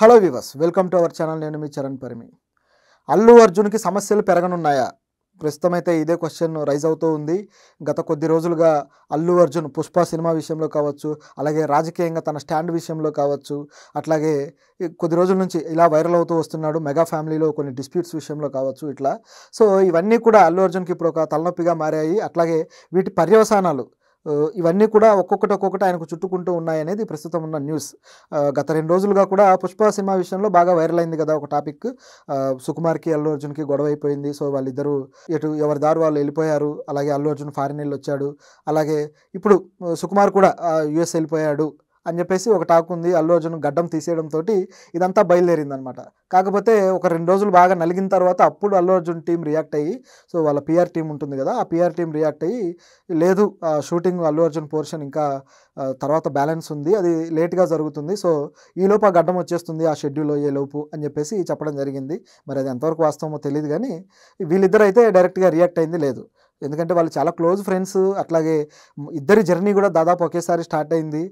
hello viewers welcome to our channel నేను మీ చరణ్ పరిమి అల్లు అర్జున్కి సమస్యలు పెరగనున్నాయా ప్రస్తుతం అయితే ఇదే క్వశ్చన్ రైజ్ అవుతూ ఉంది గత కొద్ది రోజులుగా అల్లు అర్జున్ పుష్ప సినిమా విషయంలో కావచ్చు అలాగే రాజకీయంగా తన స్టాండ్ విషయంలో కావచ్చు అట్లాగే కొద్ది రోజుల నుంచి ఇలా వైరల్ అవుతూ వస్తున్నాడు మెగా ఫ్యామిలీలో కొన్ని డిస్ప్యూట్స్ విషయంలో కావచ్చు ఇట్లా సో ఇవన్నీ కూడా అల్లు అర్జున్కి ఇప్పుడు ఒక తలనొప్పిగా మారాయి అట్లాగే వీటి పర్యవసానాలు ఇవన్నీ కూడా ఒక్కొక్కటి ఒక్కొక్కటి ఆయనకు చుట్టుకుంటూ ఉన్నాయనేది ప్రస్తుతం ఉన్న న్యూస్ గత రెండు రోజులుగా కూడా పుష్ప సినిమా విషయంలో బాగా వైరల్ అయింది కదా ఒక టాపిక్ సుకుమార్కి అల్లు అర్జున్కి గొడవ అయిపోయింది సో వాళ్ళిద్దరూ ఎటు ఎవరి దారు వాళ్ళు వెళ్ళిపోయారు అలాగే అల్లు అర్జున్ ఫారిన్ వెళ్ళి వచ్చాడు అలాగే ఇప్పుడు సుకుమార్ కూడా యుఎస్ వెళ్ళిపోయాడు అని చెప్పేసి ఒక టాక్ ఉంది అల్లు అర్జున్ గడ్డం తీసేయడంతో ఇదంతా బయలుదేరిందనమాట కాకపోతే ఒక రెండు రోజులు బాగా నలిగిన తర్వాత అప్పుడు అల్లు అర్జున్ టీం రియాక్ట్ అయ్యి సో వాళ్ళ పిఆర్ టీం ఉంటుంది కదా ఆ పిఆర్ టీం రియాక్ట్ అయ్యి లేదు షూటింగ్ అల్లు అర్జున్ పోర్షన్ ఇంకా తర్వాత బ్యాలెన్స్ ఉంది అది లేట్గా జరుగుతుంది సో ఈలోపు ఆ గడ్డం వచ్చేస్తుంది ఆ షెడ్యూల్ లోపు అని చెప్పేసి చెప్పడం జరిగింది మరి అది ఎంతవరకు వాస్తవమో తెలియదు కానీ వీళ్ళిద్దరు అయితే డైరెక్ట్గా రియాక్ట్ అయింది లేదు ఎందుకంటే వాళ్ళు చాలా క్లోజ్ ఫ్రెండ్స్ అట్లాగే ఇద్దరి జర్నీ కూడా దాదాపు ఒకేసారి స్టార్ట్ అయింది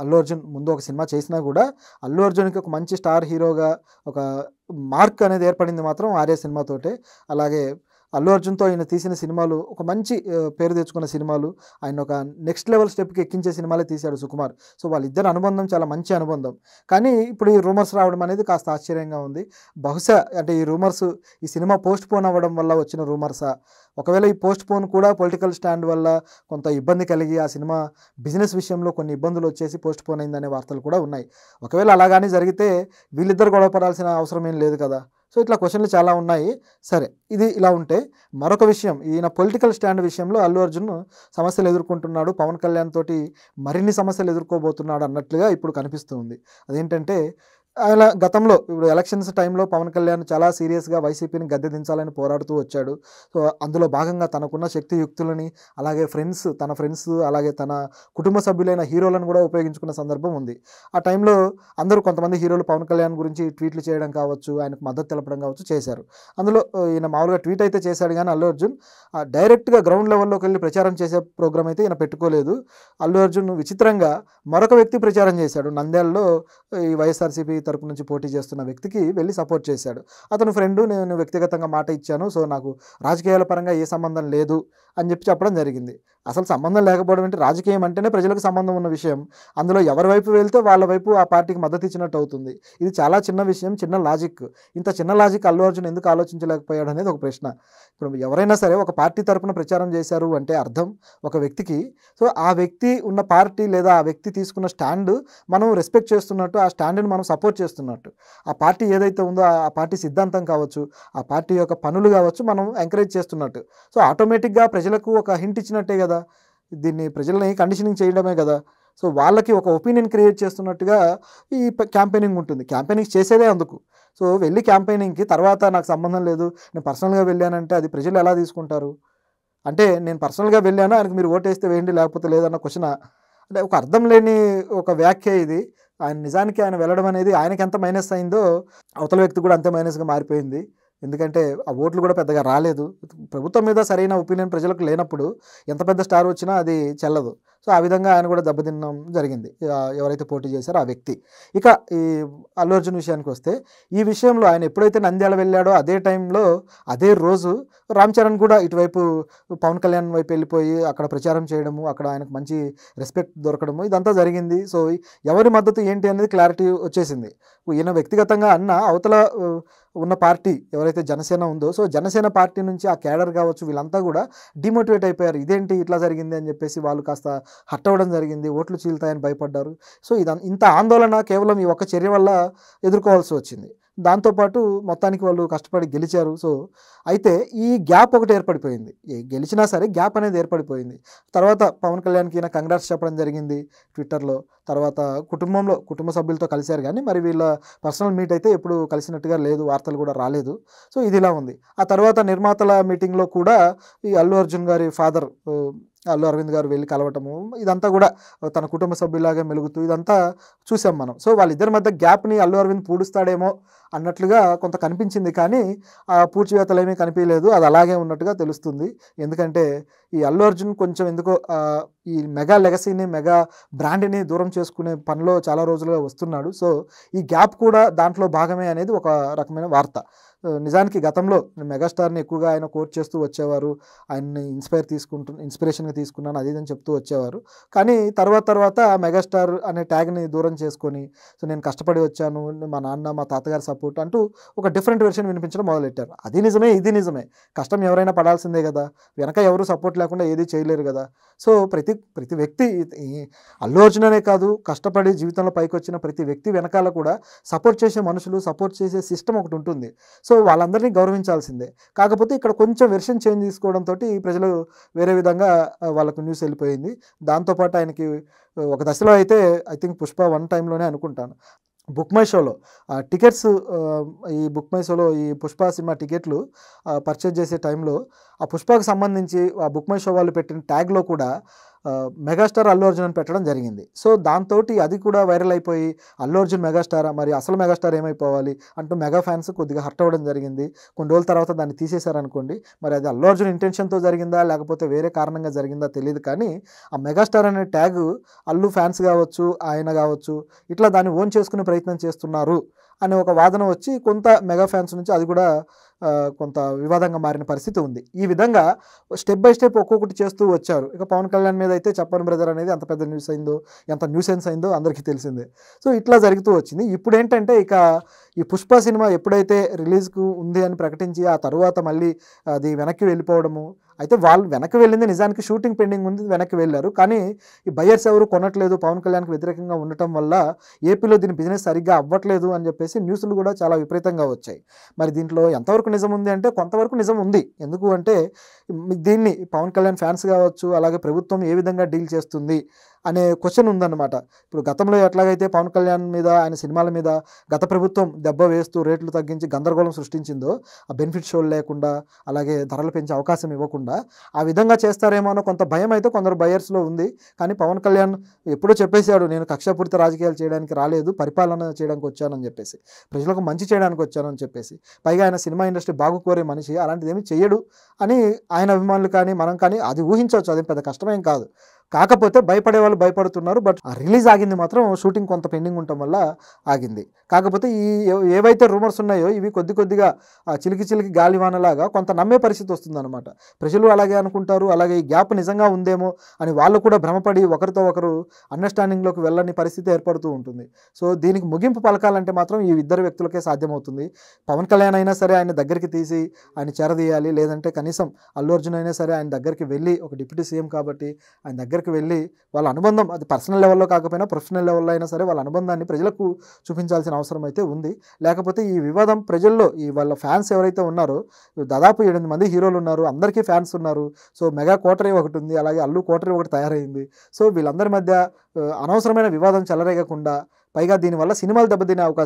అల్లు అర్జున్ ముందు ఒక సినిమా చేసినా కూడా అల్లు అర్జున్కి ఒక మంచి స్టార్ హీరోగా ఒక మార్క్ అనేది ఏర్పడింది మాత్రం ఆర్య సినిమాతోటే అలాగే అల్లు అర్జున్తో ఆయన తీసిన సినిమాలు ఒక మంచి పేరు తెచ్చుకున్న సినిమాలు ఆయన ఒక నెక్స్ట్ లెవెల్ స్టెప్కి ఎక్కించే సినిమాలే తీశాడు సుకుమార్ సో వాళ్ళిద్దరు అనుబంధం చాలా మంచి అనుబంధం కానీ ఇప్పుడు ఈ రూమర్స్ రావడం అనేది కాస్త ఆశ్చర్యంగా ఉంది బహుశా అంటే ఈ రూమర్స్ ఈ సినిమా పోస్ట్ పోన్ అవ్వడం వల్ల వచ్చిన రూమర్సా ఒకవేళ ఈ పోస్ట్ పోన్ కూడా పొలిటికల్ స్టాండ్ వల్ల కొంత ఇబ్బంది కలిగి ఆ సినిమా బిజినెస్ విషయంలో కొన్ని ఇబ్బందులు వచ్చేసి పోస్ట్ పోన్ అయిందనే వార్తలు కూడా ఉన్నాయి ఒకవేళ అలాగానే జరిగితే వీళ్ళిద్దరు గొడవపడాల్సిన అవసరం ఏం లేదు కదా సో ఇట్లా క్వశ్చన్లు చాలా ఉన్నాయి సరే ఇది ఇలా ఉంటే మరొక విషయం ఈయన పొలిటికల్ స్టాండ్ విషయంలో అల్లు అర్జున్ సమస్యలు ఎదుర్కొంటున్నాడు పవన్ కళ్యాణ్ తోటి మరిన్ని సమస్యలు ఎదుర్కోబోతున్నాడు అన్నట్లుగా ఇప్పుడు కనిపిస్తుంది అదేంటంటే అలా గతంలో ఇప్పుడు ఎలక్షన్స్ టైంలో పవన్ కళ్యాణ్ చాలా సీరియస్గా వైసీపీని గద్దె దించాలని పోరాడుతూ వచ్చాడు సో అందులో భాగంగా తనకున్న శక్తి యుక్తులని అలాగే ఫ్రెండ్స్ తన ఫ్రెండ్స్ అలాగే తన కుటుంబ సభ్యులైన హీరోలను కూడా ఉపయోగించుకున్న సందర్భం ఉంది ఆ టైంలో అందరూ కొంతమంది హీరోలు పవన్ కళ్యాణ్ గురించి ట్వీట్లు చేయడం కావచ్చు ఆయనకు మద్దతు తెలపడం కావచ్చు చేశారు అందులో ఈయన మామూలుగా ట్వీట్ అయితే చేశాడు కానీ అల్లు అర్జున్ డైరెక్ట్గా గ్రౌండ్ లెవెల్లోకి వెళ్ళి ప్రచారం చేసే ప్రోగ్రామ్ అయితే ఈయన పెట్టుకోలేదు అల్లు అర్జున్ విచిత్రంగా మరొక వ్యక్తి ప్రచారం చేశాడు నంద్యాలలో ఈ వైఎస్ఆర్సీపీ తరపు నుంచి పోటీ చేస్తున్న వ్యక్తికి వెళ్ళి సపోర్ట్ చేశాడు అతను ఫ్రెండ్ నేను వ్యక్తిగతంగా మాట ఇచ్చాను సో నాకు రాజకీయాల పరంగా ఏ సంబంధం లేదు అని చెప్పి చెప్పడం జరిగింది అసలు సంబంధం లేకపోవడం అంటే రాజకీయం అంటేనే ప్రజలకు సంబంధం ఉన్న విషయం అందులో ఎవరి వైపు వెళ్తే వాళ్ళ వైపు ఆ పార్టీకి మద్దతు ఇచ్చినట్టు అవుతుంది ఇది చాలా చిన్న విషయం చిన్న లాజిక్ ఇంత చిన్న లాజిక్ అల్లు అర్జున్ ఎందుకు ఆలోచించలేకపోయాడు అనేది ఒక ప్రశ్న ఇప్పుడు ఎవరైనా సరే ఒక పార్టీ తరఫున ప్రచారం చేశారు అంటే అర్థం ఒక వ్యక్తికి సో ఆ వ్యక్తి ఉన్న పార్టీ లేదా ఆ వ్యక్తి తీసుకున్న స్టాండ్ మనం రెస్పెక్ట్ చేస్తున్నట్టు ఆ స్టాండ్ని మనం సపోర్ట్ చేస్తున్నట్టు ఆ పార్టీ ఏదైతే ఉందో ఆ పార్టీ సిద్ధాంతం కావచ్చు ఆ పార్టీ యొక్క పనులు కావచ్చు మనం ఎంకరేజ్ చేస్తున్నట్టు సో ఆటోమేటిక్గా ప్రజలకు ఒక హింట్ ఇచ్చినట్టే కదా కదా దీన్ని ప్రజల్ని కండిషనింగ్ చేయడమే కదా సో వాళ్ళకి ఒక ఒపీనియన్ క్రియేట్ చేస్తున్నట్టుగా ఈ క్యాంపెయినింగ్ ఉంటుంది క్యాంపెయినింగ్ చేసేదే అందుకు సో వెళ్ళి క్యాంపెయినింగ్కి తర్వాత నాకు సంబంధం లేదు నేను పర్సనల్గా వెళ్ళానంటే అది ప్రజలు ఎలా తీసుకుంటారు అంటే నేను పర్సనల్గా వెళ్ళాను ఆయనకు మీరు ఓటేస్తే వేయండి లేకపోతే లేదన్న క్వశ్చన్ అంటే ఒక అర్థం లేని ఒక వ్యాఖ్య ఇది ఆయన నిజానికి ఆయన వెళ్ళడం అనేది ఆయనకి ఎంత మైనస్ అయిందో అవతల వ్యక్తి కూడా అంతే మైనస్గా మారిపోయింది ఎందుకంటే ఆ ఓట్లు కూడా పెద్దగా రాలేదు ప్రభుత్వం మీద సరైన ఒపీనియన్ ప్రజలకు లేనప్పుడు ఎంత పెద్ద స్టార్ వచ్చినా అది చెల్లదు సో ఆ విధంగా ఆయన కూడా దెబ్బతినడం జరిగింది ఎవరైతే పోటీ చేశారో ఆ వ్యక్తి ఇక ఈ అల్లు అర్జున్ విషయానికి వస్తే ఈ విషయంలో ఆయన ఎప్పుడైతే నంద్యాల వెళ్ళాడో అదే టైంలో అదే రోజు రామ్ చరణ్ కూడా ఇటువైపు పవన్ కళ్యాణ్ వైపు వెళ్ళిపోయి అక్కడ ప్రచారం చేయడము అక్కడ ఆయనకు మంచి రెస్పెక్ట్ దొరకడము ఇదంతా జరిగింది సో ఎవరి మద్దతు ఏంటి అనేది క్లారిటీ వచ్చేసింది ఈయన వ్యక్తిగతంగా అన్న అవతల ఉన్న పార్టీ ఎవరైతే జనసేన ఉందో సో జనసేన పార్టీ నుంచి ఆ క్యాడర్ కావచ్చు వీళ్ళంతా కూడా డిమోటివేట్ అయిపోయారు ఇదేంటి ఇట్లా జరిగింది అని చెప్పేసి వాళ్ళు కాస్త హట్ జరిగింది ఓట్లు చీలుతాయని భయపడ్డారు సో ఇది ఇంత ఆందోళన కేవలం ఈ ఒక్క చర్య వల్ల ఎదుర్కోవాల్సి వచ్చింది దాంతోపాటు మొత్తానికి వాళ్ళు కష్టపడి గెలిచారు సో అయితే ఈ గ్యాప్ ఒకటి ఏర్పడిపోయింది గెలిచినా సరే గ్యాప్ అనేది ఏర్పడిపోయింది తర్వాత పవన్ కళ్యాణ్కి నా కంగ్రాట్స్ చెప్పడం జరిగింది ట్విట్టర్లో తర్వాత కుటుంబంలో కుటుంబ సభ్యులతో కలిశారు కానీ మరి వీళ్ళ పర్సనల్ మీట్ అయితే ఎప్పుడు కలిసినట్టుగా లేదు వార్తలు కూడా రాలేదు సో ఇది ఇలా ఉంది ఆ తర్వాత నిర్మాతల మీటింగ్లో కూడా ఈ అల్లు అర్జున్ గారి ఫాదర్ అల్లు అరవింద్ గారు వెళ్ళి కలవటము ఇదంతా కూడా తన కుటుంబ సభ్యులాగా మెలుగుతూ ఇదంతా చూసాం మనం సో వాళ్ళిద్దరి మధ్య గ్యాప్ని అల్లు అరవింద్ పూడుస్తాడేమో అన్నట్లుగా కొంత కనిపించింది కానీ ఆ పూర్చివేతలు ఏమీ కనిపించలేదు అది అలాగే ఉన్నట్టుగా తెలుస్తుంది ఎందుకంటే ఈ అల్లు అర్జున్ కొంచెం ఎందుకో ఈ మెగా లెగసీని మెగా బ్రాండ్ని దూరం చేసుకునే పనిలో చాలా రోజులుగా వస్తున్నాడు సో ఈ గ్యాప్ కూడా దాంట్లో భాగమే అనేది ఒక రకమైన వార్త నిజానికి గతంలో మెగాస్టార్ని ఎక్కువగా ఆయన కోట్ చేస్తూ వచ్చేవారు ఆయన్ని ఇన్స్పైర్ తీసుకుంటు ఇన్స్పిరేషన్గా తీసుకున్నాను అది ఇదని చెప్తూ వచ్చేవారు కానీ తర్వాత తర్వాత మెగాస్టార్ అనే ట్యాగ్ని దూరం చేసుకొని సో నేను కష్టపడి వచ్చాను మా నాన్న మా తాతగారి సపోర్ట్ అంటూ ఒక డిఫరెంట్ వెర్షన్ వినిపించడం మొదలెట్టారు అది నిజమే ఇది నిజమే కష్టం ఎవరైనా పడాల్సిందే కదా వెనక ఎవరు సపోర్ట్ లేకుండా ఏది చేయలేరు కదా సో ప్రతి ప్రతి వ్యక్తి అల్లు అర్జుననే కాదు కష్టపడి జీవితంలో పైకి వచ్చిన ప్రతి వ్యక్తి వెనకాల కూడా సపోర్ట్ చేసే మనుషులు సపోర్ట్ చేసే సిస్టమ్ ఒకటి ఉంటుంది సో సో వాళ్ళందరినీ గౌరవించాల్సిందే కాకపోతే ఇక్కడ కొంచెం వెర్షన్ చేంజ్ తీసుకోవడంతో ప్రజలు వేరే విధంగా వాళ్ళకు న్యూస్ వెళ్ళిపోయింది దాంతోపాటు ఆయనకి ఒక దశలో అయితే ఐ థింక్ పుష్ప వన్ టైంలోనే అనుకుంటాను బుక్ మై షోలో టికెట్స్ ఈ బుక్ మై షోలో ఈ పుష్ప సినిమా టికెట్లు పర్చేజ్ చేసే టైంలో ఆ పుష్పకు సంబంధించి ఆ బుక్ మై షో వాళ్ళు పెట్టిన ట్యాగ్లో కూడా మెగాస్టార్ అల్లు అర్జున్ అని పెట్టడం జరిగింది సో దాంతో అది కూడా వైరల్ అయిపోయి అల్లు అర్జున్ మెగాస్టారా మరి అసలు మెగాస్టార్ ఏమైపోవాలి అంటూ మెగా ఫ్యాన్స్ కొద్దిగా హర్ట్ అవ్వడం జరిగింది కొన్ని రోజుల తర్వాత దాన్ని తీసేశారనుకోండి మరి అది అల్లు అర్జున్ ఇంటెన్షన్తో జరిగిందా లేకపోతే వేరే కారణంగా జరిగిందా తెలియదు కానీ ఆ మెగాస్టార్ అనే ట్యాగ్ అల్లు ఫ్యాన్స్ కావచ్చు ఆయన కావచ్చు ఇట్లా దాన్ని ఓన్ చేసుకునే ప్రయత్నం చేస్తున్నారు అనే ఒక వాదన వచ్చి కొంత మెగా ఫ్యాన్స్ నుంచి అది కూడా కొంత వివాదంగా మారిన పరిస్థితి ఉంది ఈ విధంగా స్టెప్ బై స్టెప్ ఒక్కొక్కటి చేస్తూ వచ్చారు ఇక పవన్ కళ్యాణ్ మీద అయితే చప్పని బ్రదర్ అనేది ఎంత పెద్ద న్యూస్ అయిందో ఎంత న్యూసెన్స్ అయిందో అందరికీ తెలిసిందే సో ఇట్లా జరుగుతూ వచ్చింది ఇప్పుడు ఏంటంటే ఇక ఈ పుష్ప సినిమా ఎప్పుడైతే రిలీజ్కు ఉంది అని ప్రకటించి ఆ తర్వాత మళ్ళీ అది వెనక్కి వెళ్ళిపోవడము అయితే వాళ్ళు వెనక్కి వెళ్ళింది నిజానికి షూటింగ్ పెండింగ్ ఉంది వెనక్కి వెళ్ళారు కానీ ఈ బయర్స్ ఎవరు కొనట్లేదు పవన్ కళ్యాణ్కి వ్యతిరేకంగా ఉండటం వల్ల ఏపీలో దీని బిజినెస్ సరిగ్గా అవ్వట్లేదు అని చెప్పేసి న్యూస్లు కూడా చాలా విపరీతంగా వచ్చాయి మరి దీంట్లో ఎంతవరకు నిజం ఉంది అంటే కొంతవరకు నిజం ఉంది ఎందుకు అంటే దీన్ని పవన్ కళ్యాణ్ ఫ్యాన్స్ కావచ్చు అలాగే ప్రభుత్వం ఏ విధంగా డీల్ చేస్తుంది అనే క్వశ్చన్ ఉందన్నమాట ఇప్పుడు గతంలో ఎట్లాగైతే పవన్ కళ్యాణ్ మీద ఆయన సినిమాల మీద గత ప్రభుత్వం దెబ్బ వేస్తూ రేట్లు తగ్గించి గందరగోళం సృష్టించిందో ఆ బెనిఫిట్ షోలు లేకుండా అలాగే ధరలు పెంచే అవకాశం ఇవ్వకుండా ఆ విధంగా చేస్తారేమో అన్న కొంత భయం అయితే కొందరు బయర్స్లో ఉంది కానీ పవన్ కళ్యాణ్ ఎప్పుడో చెప్పేశాడు నేను కక్షపూర్తి రాజకీయాలు చేయడానికి రాలేదు పరిపాలన చేయడానికి వచ్చానని చెప్పేసి ప్రజలకు మంచి చేయడానికి వచ్చానని చెప్పేసి పైగా ఆయన సినిమా ఇండస్ట్రీ బాగు కోరే మనిషి అలాంటిది ఏమీ చేయడు అని ఆయన అభిమానులు కానీ మనం కానీ అది ఊహించవచ్చు అది పెద్ద కష్టమేం కాదు కాకపోతే భయపడే వాళ్ళు భయపడుతున్నారు బట్ రిలీజ్ ఆగింది మాత్రం షూటింగ్ కొంత పెండింగ్ ఉండటం వల్ల ఆగింది కాకపోతే ఈ ఏవైతే రూమర్స్ ఉన్నాయో ఇవి కొద్ది కొద్దిగా చిలికి చిలికి గాలివానలాగా కొంత నమ్మే పరిస్థితి వస్తుందన్నమాట ప్రజలు అలాగే అనుకుంటారు అలాగే ఈ గ్యాప్ నిజంగా ఉందేమో అని వాళ్ళు కూడా భ్రమపడి ఒకరితో ఒకరు అండర్స్టాండింగ్లోకి వెళ్ళని పరిస్థితి ఏర్పడుతూ ఉంటుంది సో దీనికి ముగింపు పలకాలంటే మాత్రం ఈ ఇద్దరు వ్యక్తులకే సాధ్యమవుతుంది పవన్ కళ్యాణ్ అయినా సరే ఆయన దగ్గరికి తీసి ఆయన చేరదీయాలి లేదంటే కనీసం అల్లు అర్జున్ అయినా సరే ఆయన దగ్గరికి వెళ్ళి ఒక డిప్యూటీ సీఎం కాబట్టి ఆయన దగ్గర దగ్గరికి వెళ్ళి వాళ్ళ అనుబంధం అది పర్సనల్ లెవెల్లో కాకపోయినా ప్రొఫెషనల్ లెవెల్లో అయినా సరే వాళ్ళ అనుబంధాన్ని ప్రజలకు చూపించాల్సిన అవసరం అయితే ఉంది లేకపోతే ఈ వివాదం ప్రజల్లో ఈ వాళ్ళ ఫ్యాన్స్ ఎవరైతే ఉన్నారో దాదాపు ఎనిమిది మంది హీరోలు ఉన్నారు అందరికీ ఫ్యాన్స్ ఉన్నారు సో మెగా కోటరీ ఒకటి ఉంది అలాగే అల్లు కోటరీ ఒకటి తయారైంది సో వీళ్ళందరి మధ్య అనవసరమైన వివాదం చెలరేగకుండా పైగా దీనివల్ల సినిమాలు దెబ్బతినే అవకాశం